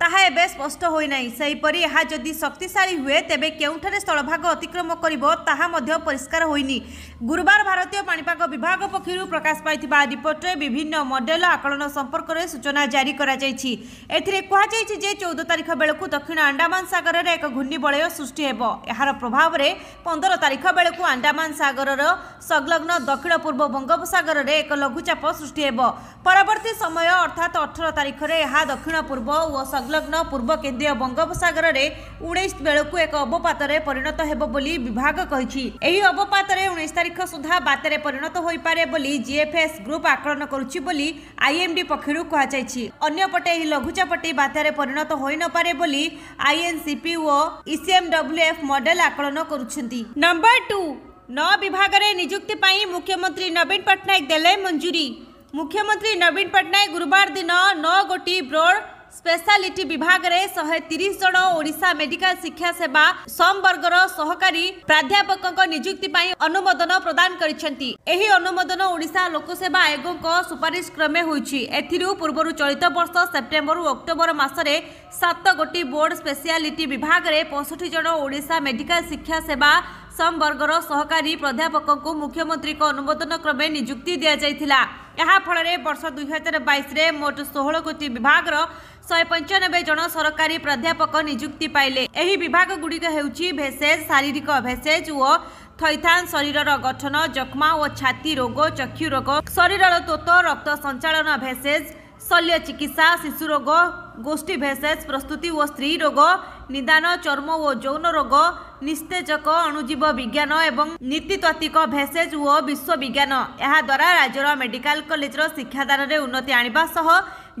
ତାହା ଏବେ ସ୍ପଷ୍ଟ ହୋଇନାହିଁ ସେହିପରି ଏହା ଯଦି ଶକ୍ତିଶାଳୀ ହୁଏ ତେବେ କେଉଁଠାରେ ସ୍ଥଳଭାଗ ଅତିକ୍ରମ କରିବ ତାହା ମଧ୍ୟ ପରିଷ୍କାର ହୋଇନି ଗୁରୁବାର ଭାରତୀୟ ପାଣିପାଗ ବିଭାଗ ପକ୍ଷରୁ ପ୍ରକାଶ ପାଇଥିବା ରିପୋର୍ଟରେ ବିଭିନ୍ନ ମଡେଲ ଆକଳନ ସମ୍ପର୍କରେ ସୂଚନା ଜାରି କରାଯାଇଛି ଏଥିରେ କୁହାଯାଇଛି ଯେ ଚଉଦ ତାରିଖ ବେଳକୁ ଦକ୍ଷିଣ ଆଣ୍ଡାମାନ ସାଗରରେ ଏକ ଘୂର୍ଣ୍ଣିବଳୟ ସୃଷ୍ଟି ହେବ ଏହାର ପ୍ରଭାବରେ ପନ୍ଦର ତାରିଖ ବେଳକୁ ଆଣ୍ଡାମାନ ସାଗରର ସଂଲଗ୍ନ ଦକ୍ଷିଣ ପୂର୍ବ ବଙ୍ଗୋପସାଗରରେ ଏକ ଲଘୁଚାପ ସୃଷ୍ଟି ହେବ ପରବର୍ତ୍ତୀ ସମୟ ଅର୍ଥାତ୍ ଅଠର ତାରିଖରେ ଏହା ଦକ୍ଷିଣ ପୂର୍ବ ଓ ସଂ ସଂଲଗ୍ନ ପୂର୍ବ କେନ୍ଦ୍ରୀୟ ବଙ୍ଗୋପସାଗରରେ ଉଣେଇଶ ବେଳକୁ ଏକ ଅବପାତରେ ପରିଣତ ହେବ ବୋଲି ବିଭାଗ କହିଛି ଏହି ଅବପାତରେ ଉଣେଇଶ ତାରିଖ ସୁଦ୍ଧା ବାତ୍ୟାରେ ପରିଣତ ହୋଇପାରେ ବୋଲି ଜିଏଫ୍ଏସ୍ ଗ୍ରୁପ ଆକଳନ କରୁଛି ବୋଲି ଆଇଏମ୍ଡି ପକ୍ଷରୁ କୁହାଯାଇଛି ଅନ୍ୟପଟେ ଏହି ଲଘୁଚାପଟି ବାତ୍ୟାରେ ପରିଣତ ହୋଇନପାରେ ବୋଲି ଆଇଏନ୍ସିପି ଓ ଇସିଏମ୍ଡବ୍ଲ୍ୟୁଏଫ୍ ମଡେଲ ଆକଳନ କରୁଛନ୍ତି ନମ୍ବର ଟୁ ନଅ ବିଭାଗରେ ନିଯୁକ୍ତି ପାଇଁ ମୁଖ୍ୟମନ୍ତ୍ରୀ ନବୀନ ପଟ୍ଟନାୟକ ଦେଲେ ମଞ୍ଜୁରୀ ମୁଖ୍ୟମନ୍ତ୍ରୀ ନବୀନ ପଟ୍ଟନାୟକ ଗୁରୁବାର ଦିନ ନଅ ଗୋଟି ବ୍ରୋଡ଼ স্পেশালিটি বিভাগৰে 130 জন ওড়িশা মেডিকেল শিক্ষা সেৱা সমৰ্গৰ সহযোগী প্ৰাধ্যায়পকক নিযুক্তি পাই অনুমোদন প্ৰদান কৰিছନ୍ତି এই অনুমোদন ওড়িশা লোকসেৱা আয়োগক সুপৰিশক্ৰমে হৈছি এতিৰু পূৰ্বৰ চলিত বৰ্ষ ছেপ্টেম্বৰ আৰু অক্টোবৰ মাহত 7 গটি বৰ্ড স্পেশালিটি বিভাগৰে 65 জন ওড়িশা মেডিকেল শিক্ষা সেৱা ସମ୍ବର୍ଗର ସହକାରୀ ପ୍ରାଧ୍ୟାପକଙ୍କୁ ମୁଖ୍ୟମନ୍ତ୍ରୀଙ୍କ ଅନୁମୋଦନ କ୍ରମେ ନିଯୁକ୍ତି ଦିଆଯାଇଥିଲା ଏହାଫଳରେ ବର୍ଷ ଦୁଇହଜାର ବାଇଶରେ ମୋଟ ଷୋହଳ କୋଟି ବିଭାଗର ଶହେ ପଞ୍ଚାନବେ ଜଣ ସରକାରୀ ପ୍ରାଧ୍ୟାପକ ନିଯୁକ୍ତି ପାଇଲେ ଏହି ବିଭାଗଗୁଡ଼ିକ ହେଉଛି ଭେସେଜ ଶାରୀରିକ ଭେସେଜ ଓ ଥଇଥାନ ଶରୀରର ଗଠନ ଯକ୍ଷ୍ମା ଓ ଛାତି ରୋଗ ଚକ୍ଷୁ ରୋଗ ଶରୀରର ତୋତ ରକ୍ତ ସଞ୍ଚାଳନ ଭେସେଜ ଶଲ୍ୟ ଚିକିତ୍ସା ଶିଶୁ ରୋଗ ଗୋଷ୍ଠୀ ଭେସେସ୍ ପ୍ରସ୍ତୁତି ଓ ସ୍ତ୍ରୀ ରୋଗ ନିଦାନ ଚର୍ମ ଓ ଯୌନ ରୋଗ ନିସ୍ତେଜକ ଅଣୁଜୀବ ବିଜ୍ଞାନ ଏବଂ ନୀତିତାତ୍ତ୍ୱିକ ଭେସେଜ୍ ଓ ବିଶ୍ୱବିଜ୍ଞାନ ଏହାଦ୍ୱାରା ରାଜ୍ୟର ମେଡିକାଲ କଲେଜର ଶିକ୍ଷାଦାନରେ ଉନ୍ନତି ଆଣିବା ସହ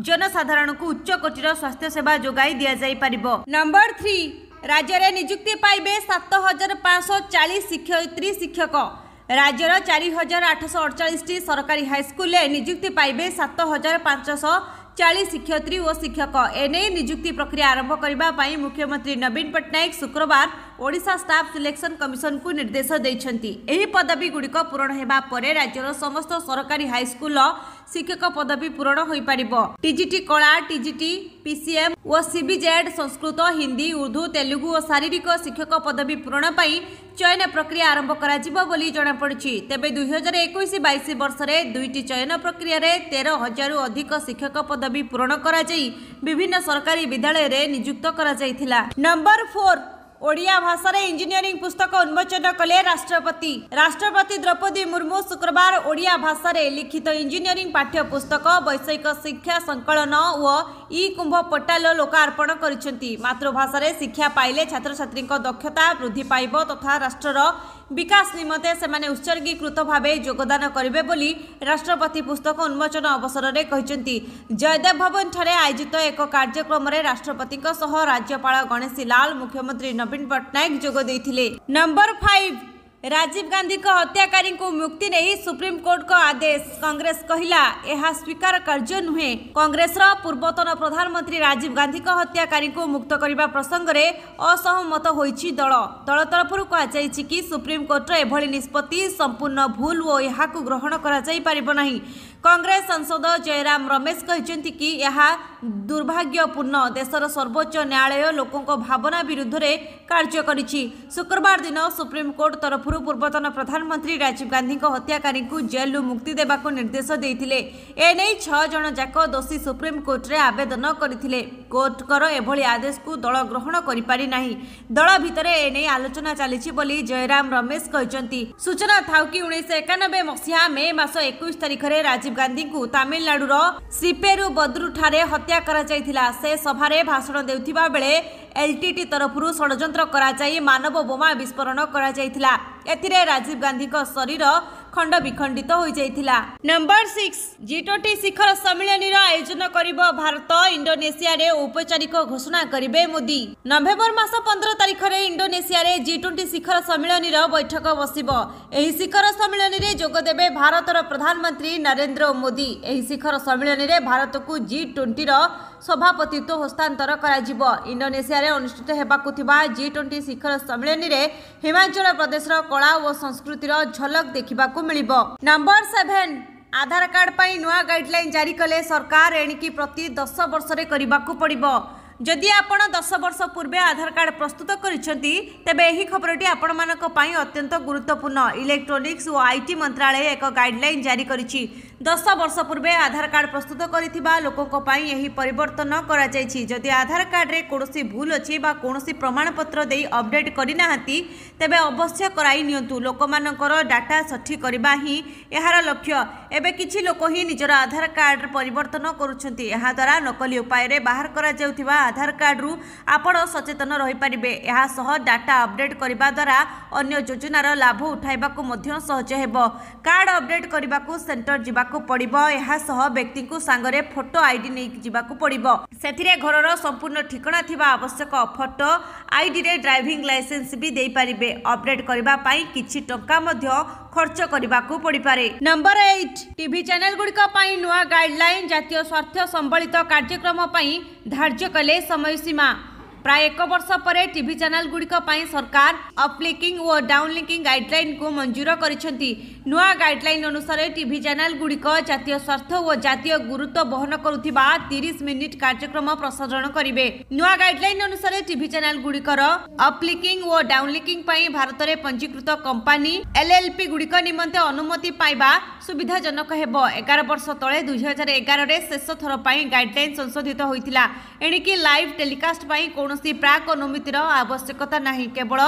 ଜନସାଧାରଣଙ୍କୁ ଉଚ୍ଚକୋଟୀର ସ୍ୱାସ୍ଥ୍ୟସେବା ଯୋଗାଇ ଦିଆଯାଇପାରିବ ନମ୍ବର ଥ୍ରୀ ରାଜ୍ୟରେ ନିଯୁକ୍ତି ପାଇବେ ସାତ ହଜାର ପାଞ୍ଚଶହ ଚାଳିଶ ଶିକ୍ଷୟିତ୍ରୀ ଶିକ୍ଷକ राज्यर चार हजार आठश सरकारी हाईस्कल निजुक्ति पाइबे सात हजार चालीस शिक्षय और शिक्षक एने निजुक्ति प्रक्रिया आरंभ करने मुख्यमंत्री नवीन पट्टनायक शुक्रवार ओडा स्टाफ सिलेक्शन कमिशन को निर्देश देते पदवीगुड़िक पूरण होगापर राज्यर समस्त सरकारी हाईस्कल ଶିକ୍ଷକ ପଦବୀ ପୂରଣ ହୋଇପାରିବ ଟିଜିଟି କଳା ଟିଜିଟି ପିସିଏମ୍ ଓ ସିବିଜେଡ୍ ସଂସ୍କୃତ ହିନ୍ଦୀ ଉର୍ଦ୍ଦୁ ତେଲୁଗୁ ଓ ଶାରୀରିକ ଶିକ୍ଷକ ପଦବୀ ପୂରଣ ପାଇଁ ଚୟନ ପ୍ରକ୍ରିୟା ଆରମ୍ଭ କରାଯିବ ବୋଲି ଜଣାପଡ଼ିଛି ତେବେ ଦୁଇହଜାର ଏକୋଇଶ ବାଇଶ ବର୍ଷରେ ଦୁଇଟି ଚୟନ ପ୍ରକ୍ରିୟାରେ ତେର ହଜାରରୁ ଅଧିକ ଶିକ୍ଷକ ପଦବୀ ପୂରଣ କରାଯାଇ ବିଭିନ୍ନ ସରକାରୀ ବିଦ୍ୟାଳୟରେ ନିଯୁକ୍ତ କରାଯାଇଥିଲା ନମ୍ବର ଫୋର୍ ଓଡ଼ିଆ ଭାଷାରେ ଇଞ୍ଜିନିୟରିଂ ପୁସ୍ତକ ଉନ୍ମୋଚନ କଲେ ରାଷ୍ଟ୍ରପତି ରାଷ୍ଟ୍ରପତି ଦ୍ରୌପଦୀ ମୁର୍ମୁ ଶୁକ୍ରବାର ଓଡ଼ିଆ ଭାଷାରେ ଲିଖିତ ଇଞ୍ଜିନିୟରିଂ ପାଠ୍ୟ ପୁସ୍ତକ ବୈଷୟିକ ଶିକ୍ଷା ସଂକଳନ ଓ ଇ କୁମ୍ଭ ପୋର୍ଟାଲ ଲୋକାର୍ପଣ କରିଛନ୍ତି ମାତୃଭାଷାରେ ଶିକ୍ଷା ପାଇଲେ ଛାତ୍ରଛାତ୍ରୀଙ୍କ ଦକ୍ଷତା ବୃଦ୍ଧି ପାଇବ ତଥା ରାଷ୍ଟ୍ରର বিকাশ নিমন্তে সেমানে উৎসর্গীকৃত ভাবে যোগদান করবে বলে রাষ্ট্রপতি পুস্তক উন্মোচন অবসরের কিন্তু জয়দেব ভবনঠার আয়োজিত এক কার্যক্রমে রাষ্ট্রপতি রাজ্যপাল গণেশী লাল মুখ্যমন্ত্রী নবীন পট্টনাক যোগ দিয়ে নম্বর ফাইভ राजीव गांधी को हत्याकारी को मुक्ति नहीं सुप्रीम कोर्ट को आदेश कांग्रेस कहला यह स्वीकार कार्य नुहे कांग्रेस पूर्वतन प्रधानमंत्री राजीव गांधी को हत्याकारी को मुक्त करने प्रसंग में असहमत हो दल दल तरफ कहु कि सुप्रीमकोर्टर एभली निष्पत्ति संपूर्ण भूल और यह ग्रहण करेस सांसद जयराम रमेश कहते कि यह ଦୁର୍ଭାଗ୍ୟପୂର୍ଣ୍ଣ ଦେଶର ସର୍ବୋଚ୍ଚ ନ୍ୟାୟାଳୟ ଲୋକଙ୍କ ଭାବନା ବିରୁଦ୍ଧରେ କାର୍ଯ୍ୟ କରିଛି ଶୁକ୍ରବାର ଦିନ ସୁପ୍ରିମକୋର୍ଟ ତରଫରୁ ପୂର୍ବତନ ପ୍ରଧାନମନ୍ତ୍ରୀ ରାଜୀବ ଗାନ୍ଧୀଙ୍କ ହତ୍ୟାକାରୀଙ୍କୁ ଜେଲ୍ରୁ ମୁକ୍ତି ଦେବାକୁ ନିର୍ଦ୍ଦେଶ ଦେଇଥିଲେ ଏନେଇ ଛଅ ଜଣ ଯାକ ଦୋଷୀ ସୁପ୍ରିମକୋର୍ଟରେ ଆବେଦନ କରିଥିଲେ କୋର୍ଟଙ୍କର ଏଭଳି ଆଦେଶକୁ ଦଳ ଗ୍ରହଣ କରିପାରିନାହିଁ ଦଳ ଭିତରେ ଏନେଇ ଆଲୋଚନା ଚାଲିଛି ବୋଲି ଜୟରାମ ରମେଶ କହିଛନ୍ତି ସୂଚନା ଥାଉ କି ଉଣେଇଶ ଏକାନବେ ମସିହା ମେ ମାସ ଏକୋଇଶ ତାରିଖରେ ରାଜୀବ ଗାନ୍ଧୀଙ୍କୁ ତାମିଲନାଡୁର ସିପେରୁ ବଦ୍ରୁଠାରେ ହତ୍ୟା ହତ୍ୟା କରାଯାଇଥିଲା ସେ ସଭାରେ ଭାଷଣ ଦେଉଥିବା ବେଳେ ଏଲ୍ଟିଟି ତରଫରୁ ଷଡ଼ଯନ୍ତ୍ର କରାଯାଇ ମାନବ ବୋମା ବିସ୍ଫୋରଣ କରାଯାଇଥିଲା ଏଥିରେ ରାଜୀବ ଗାନ୍ଧୀଙ୍କ ଶରୀର ଖଣ୍ଡ ହୋଇଯାଇଥିଲା ନମ୍ବର ସିକ୍ସ ଜି ଟ୍ୱେଣ୍ଟି ଶିଖର ସମ୍ମିଳନୀର ଆୟୋଜନ କରିବ ଭାରତ ଇଣ୍ଡୋନେସିଆରେ ଔପଚାରିକ ଘୋଷଣା କରିବେ ମୋଦି ନଭେମ୍ବର ମାସ ପନ୍ଦର ତାରିଖରେ ଇଣ୍ଡୋନେସିଆରେ ଜି ଟ୍ୱେଣ୍ଟି ଶିଖର ସମ୍ମିଳନୀର ବୈଠକ ବସିବ ଏହି ଶିଖର ସମ୍ମିଳନୀରେ ଯୋଗଦେବେ ଭାରତର ପ୍ରଧାନମନ୍ତ୍ରୀ ନରେନ୍ଦ୍ର ମୋଦି ଏହି ଶିଖର ସମ୍ମିଳନୀରେ ଭାରତକୁ ଜି ଟ୍ୱେଣ୍ଟିର ସଭାପତିତ୍ୱ ହସ୍ତାନ୍ତର କରାଯିବ ଇଣ୍ଡୋନେସିଆରେ ଅନୁଷ୍ଠିତ ହେବାକୁ ଥିବା ଜି ଟ୍ୱେଣ୍ଟି ଶିଖର ସମ୍ମିଳନୀରେ ହିମାଚଳ ପ୍ରଦେଶର କଳା ଓ ସଂସ୍କୃତିର ଝଲକ ଦେଖିବାକୁ ମିଳିବ ନମ୍ବର ସେଭେନ୍ ଆଧାର କାର୍ଡ ପାଇଁ ନୂଆ ଗାଇଡଲାଇନ୍ ଜାରି କଲେ ସରକାର ଏଣିକି ପ୍ରତି ଦଶ ବର୍ଷରେ କରିବାକୁ ପଡ଼ିବ ଯଦି ଆପଣ ଦଶ ବର୍ଷ ପୂର୍ବେ ଆଧାର କାର୍ଡ଼ ପ୍ରସ୍ତୁତ କରିଛନ୍ତି ତେବେ ଏହି ଖବରଟି ଆପଣମାନଙ୍କ ପାଇଁ ଅତ୍ୟନ୍ତ ଗୁରୁତ୍ୱପୂର୍ଣ୍ଣ ଇଲେକ୍ଟ୍ରୋନିକ୍ସ ଓ ଆଇଟି ମନ୍ତ୍ରାଳୟ ଏକ ଗାଇଡଲାଇନ୍ ଜାରି କରିଛି ଦଶ ବର୍ଷ ପୂର୍ବେ ଆଧାର କାର୍ଡ଼ ପ୍ରସ୍ତୁତ କରିଥିବା ଲୋକଙ୍କ ପାଇଁ ଏହି ପରିବର୍ତ୍ତନ କରାଯାଇଛି ଯଦି ଆଧାର କାର୍ଡ଼ରେ କୌଣସି ଭୁଲ ଅଛି ବା କୌଣସି ପ୍ରମାଣପତ୍ର ଦେଇ ଅପଡେଟ୍ କରିନାହାନ୍ତି ତେବେ ଅବଶ୍ୟ କରାଇ ନିଅନ୍ତୁ ଲୋକମାନଙ୍କର ଡାଟା ସଠି କରିବା ହିଁ ଏହାର ଲକ୍ଷ୍ୟ ଏବେ କିଛି ଲୋକ ହିଁ ନିଜର ଆଧାର କାର୍ଡ଼ରେ ପରିବର୍ତ୍ତନ କରୁଛନ୍ତି ଏହାଦ୍ୱାରା ନକଲି ଉପାୟରେ ବାହାର କରାଯାଉଥିବା ଆଧାର କାର୍ଡ଼ରୁ ଆପଣ ସଚେତନ ରହିପାରିବେ ଏହାସହ ଡାଟା ଅପଡେଟ୍ କରିବା ଦ୍ୱାରା ଅନ୍ୟ ଯୋଜନାର ଲାଭ ଉଠାଇବାକୁ ମଧ୍ୟ ସହଜ ହେବ କାର୍ଡ଼ ଅପଡେଟ୍ କରିବାକୁ ସେଣ୍ଟର ଯିବା ଦେବାକୁ ପଡ଼ିବ ସହ ବ୍ୟକ୍ତିଙ୍କୁ ସାଙ୍ଗରେ ଫଟୋ ଆଇଡି ନେଇକି ଯିବାକୁ ପଡ଼ିବ ସେଥିରେ ଘରର ସମ୍ପୂର୍ଣ୍ଣ ଠିକଣା ଥିବା ଆବଶ୍ୟକ ଫଟୋ ଆଇଡିରେ ଡ୍ରାଇଭିଂ ଲାଇସେନ୍ସ ବି ଦେଇପାରିବେ ଅପଡେଟ୍ କରିବା ପାଇଁ କିଛି ଟଙ୍କା ମଧ୍ୟ ଖର୍ଚ୍ଚ କରିବାକୁ ପଡ଼ିପାରେ ନମ୍ବର ଏଇଟ ଟିଭି ଚ୍ୟାନେଲ ଗୁଡ଼ିକ ପାଇଁ ନୂଆ ଗାଇଡଲାଇନ୍ ଜାତୀୟ ସ୍ୱାର୍ଥ ସମ୍ବଳିତ କାର୍ଯ୍ୟକ୍ରମ ପାଇଁ ଧାର୍ଯ୍ୟ କଲେ ସମୟ ସୀମା ପ୍ରାୟ ଏକ ବର୍ଷ ପରେ ଟିଭି ଚ୍ୟାନେଲଗୁଡ଼ିକ ପାଇଁ ସରକାର ଅପ୍ଲିଙ୍କିଂ ଓ ଡାଉନଲିଙ୍କିଂ ଗାଇଡ୍ଲାଇନ୍କୁ ମଞ୍ଜୁର କରିଛନ୍ତି ନୂଆ ଗାଇଡ୍ଲାଇନ୍ ଅନୁସାରେ ଟିଭି ଚ୍ୟାନେଲଗୁଡ଼ିକ ଜାତୀୟ ସ୍ୱାର୍ଥ ଓ ଜାତୀୟ ଗୁରୁତ୍ୱ ବହନ କରୁଥିବା ତିରିଶ ମିନିଟ୍ କାର୍ଯ୍ୟକ୍ରମ ପ୍ରସାରଣ କରିବେ ନୂଆ ଗାଇଡ୍ଲାଇନ୍ ଅନୁସାରେ ଟିଭି ଚ୍ୟାନେଲଗୁଡ଼ିକର ଅପ୍ଲିଙ୍କିଂ ଓ ଡାଉନଲିଙ୍କିଂ ପାଇଁ ଭାରତରେ ପଞ୍ଜୀକୃତ କମ୍ପାନୀ ଏଲ୍ଏଲ୍ପି ଗୁଡ଼ିକ ନିମନ୍ତେ ଅନୁମତି ପାଇବା ସୁବିଧାଜନକ ହେବ ଏଗାର ବର୍ଷ ତଳେ ଦୁଇହଜାର ଏଗାରରେ ଶେଷ ଥର ପାଇଁ ଗାଇଡ୍ଲାଇନ୍ ସଂଶୋଧିତ ହୋଇଥିଲା ଏଣିକି ଲାଇଭ୍ ଟେଲିକାଷ୍ଟ ପାଇଁ କୌଣସି କୌଣସି ପ୍ରାକ୍ ଅନୁମତିର ଆବଶ୍ୟକତା ନାହିଁ କେବଳ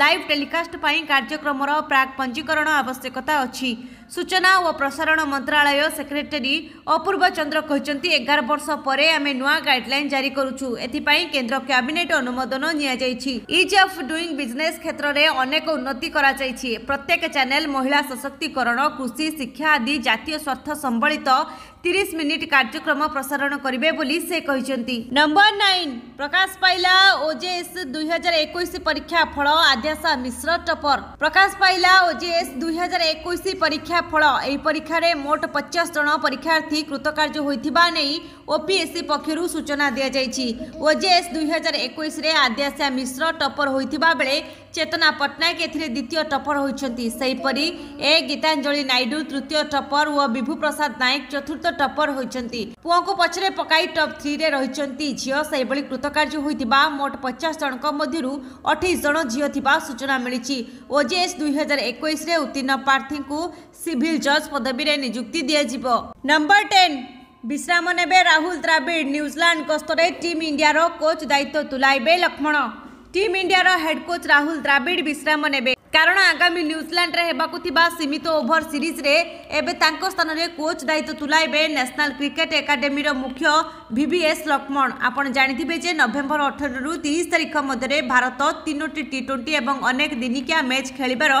ଲାଇଭ୍ ଟେଲିକାଷ୍ଟ ପାଇଁ କାର୍ଯ୍ୟକ୍ରମର ପ୍ରାକ୍ ପଞ୍ଜୀକରଣ ଆବଶ୍ୟକତା ଅଛି ସୂଚନା ଓ ପ୍ରସାରଣ ମନ୍ତ୍ରାଳୟ ସେକ୍ରେଟାରୀ ଅପୂର୍ବ ଚନ୍ଦ୍ର କହିଛନ୍ତି ଏଗାର ବର୍ଷ ପରେ ଆମେ ନୂଆ ଗାଇଡ୍ଲାଇନ୍ ଜାରି କରୁଛୁ ଏଥିପାଇଁ କେନ୍ଦ୍ର କ୍ୟାବିନେଟ୍ ଅନୁମୋଦନ ନିଆଯାଇଛି ଇଜ୍ ଅଫ୍ ଡୁଇଂ ବିଜନେସ୍ କ୍ଷେତ୍ରରେ ଅନେକ ଉନ୍ନତି କରାଯାଇଛି ପ୍ରତ୍ୟେକ ଚ୍ୟାନେଲ୍ ମହିଳା ସଶକ୍ତିକରଣ କୃଷି ଶିକ୍ଷା ଆଦି ଜାତୀୟ ସ୍ୱାର୍ଥ ସମ୍ବଳିତ ତିରିଶ ମିନିଟ୍ କାର୍ଯ୍ୟକ୍ରମ ପ୍ରସାରଣ କରିବେ ବୋଲି ସେ କହିଛନ୍ତି ନମ୍ବର ନାଇନ୍ ପ୍ରକାଶ ପାଇଲା ଓଜେଏସ୍ ଦୁଇ ହଜାର ଏକୋଇଶ ପରୀକ୍ଷା ଫଳ ଆଦ୍ୟାଶା ମିଶ୍ର ଟପର ପ୍ରକାଶ ପାଇଲା ଓଜେଏସ୍ ଦୁଇ ହଜାର ଏକୋଇଶ ପରୀକ୍ଷା ଫଳ ଏହି ପରୀକ୍ଷାରେ ମୋଟ ପଚାଶ ଜଣ ପରୀକ୍ଷାର୍ଥୀ କୃତକାର୍ଯ୍ୟ ହୋଇଥିବା ନେଇ ଓପିଏସ୍ସି ପକ୍ଷରୁ ସୂଚନା ଦିଆଯାଇଛି ଓଜେଏସ୍ ଦୁଇ ହଜାର ଏକୋଇଶରେ ଆଦ୍ୟାଶା ମିଶ୍ର ଟପର ହୋଇଥିବା ବେଳେ চেতনা পট্টনাক এতে দ্বিতীয় টপর হয়েছেন সেইপরি এ গীতাঞ্জলি নাইডু তৃতীয় টপর ও বিভুপ্রসাদ নায়ক চতুর্থ টপর হয়েছেন পুঁকু পছরে পকাই টপ থ্রিরে রয়েছেন ঝিও সেইভাবে কৃতকার্য হয়ে মোট পচাশ জনক মধ্যে অঠেইশ জন ঝিও থাকা সূচনা মিছে ওজেএস দুই হাজার একুশে উত্তীর্ণ প্রার্থী সিভিল জজ পদবীরে নিযুক্তি দিয়াযিব নম্বর টেন বিশ্রাম নেবে রাহুল দ্রাবিড় ନ୍ୟୁଜିଲାଣ୍ଡ ଗସ୍ତରେ ଟିମ୍ ଇଣ୍ଡିଆର କୋଚ୍ ଦାୟିତ୍ୱ ତୁଲାଇବେ ଲକ୍ଷ୍ମଣ ଟିମ୍ ଇଣ୍ଡିଆର ହେଡ଼୍ କୋଚ୍ ରାହୁଲ ଦ୍ରାବିଡ଼ ବିଶ୍ରାମ ନେବେ କାରଣ ଆଗାମୀ ନ୍ୟୁଜିଲାଣ୍ଡରେ ହେବାକୁ ଥିବା ସୀମିତ ଓଭର ସିରିଜ୍ରେ ଏବେ ତାଙ୍କ ସ୍ଥାନରେ କୋଚ୍ ଦାୟିତ୍ୱ ତୁଲାଇବେ ନ୍ୟାସନାଲ୍ କ୍ରିକେଟ୍ ଏକାଡେମୀର ମୁଖ୍ୟ ଭିଭିଏସ୍ ଲକ୍ଷ୍ମଣ ଆପଣ ଜାଣିଥିବେ ଯେ ନଭେମ୍ବର ଅଠରରୁ ତିରିଶ ତାରିଖ ମଧ୍ୟରେ ଭାରତ ତିନୋଟି ଟି ଟ୍ୱେଣ୍ଟି ଏବଂ ଅନେକ ଦିନିକିଆ ମ୍ୟାଚ୍ ଖେଳିବାର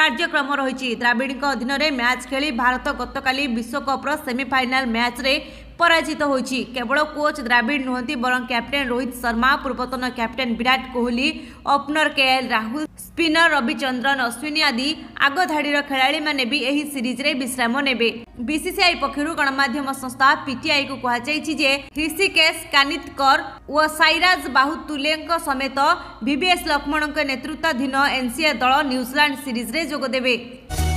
କାର୍ଯ୍ୟକ୍ରମ ରହିଛି ଦ୍ରାବିଡ଼ଙ୍କ ଅଧୀନରେ ମ୍ୟାଚ୍ ଖେଳି ଭାରତ ଗତକାଲି ବିଶ୍ୱକପ୍ର ସେମିଫାଇନାଲ୍ ମ୍ୟାଚ୍ରେ ପରାଜିତ ହୋଇଛି କେବଳ କୋଚ୍ ଦ୍ରାବିଡ଼ ନୁହନ୍ତି ବରଂ କ୍ୟାପ୍ଟେନ୍ ରୋହିତ ଶର୍ମା ପୂର୍ବତନ captain Virat Kohli opener KL Rahul spinner Ravichandran Ashwin ଆଦି ଆଗଧାଡ଼ିର ଖେଳାଳିମାନେ ବି ଏହି ସିରିଜରେ ବିଶ୍ରାମ ନେବେ ବିସିସିଆଇ ପକ୍ଷରୁ ଗଣମାଧ୍ୟମ ସଂସ୍ଥା ପିଟିଆଇକୁ କୁହାଯାଇଛି ଯେ ହ୍ରିଷିକେଶ କାନିତ୍କର ଓ ସାଇରାଜ ବାହୁତୁଲେଙ୍କ ସମେତ ଭିବିଏସ୍ ଲକ୍ଷ୍ମଣଙ୍କ ନେତୃତ୍ୱାଧୀନ ଏନ୍ସିଏ ଦଳ ନ୍ୟୁଜିଲାଣ୍ଡ ସିରିଜରେ ଯୋଗଦେବେ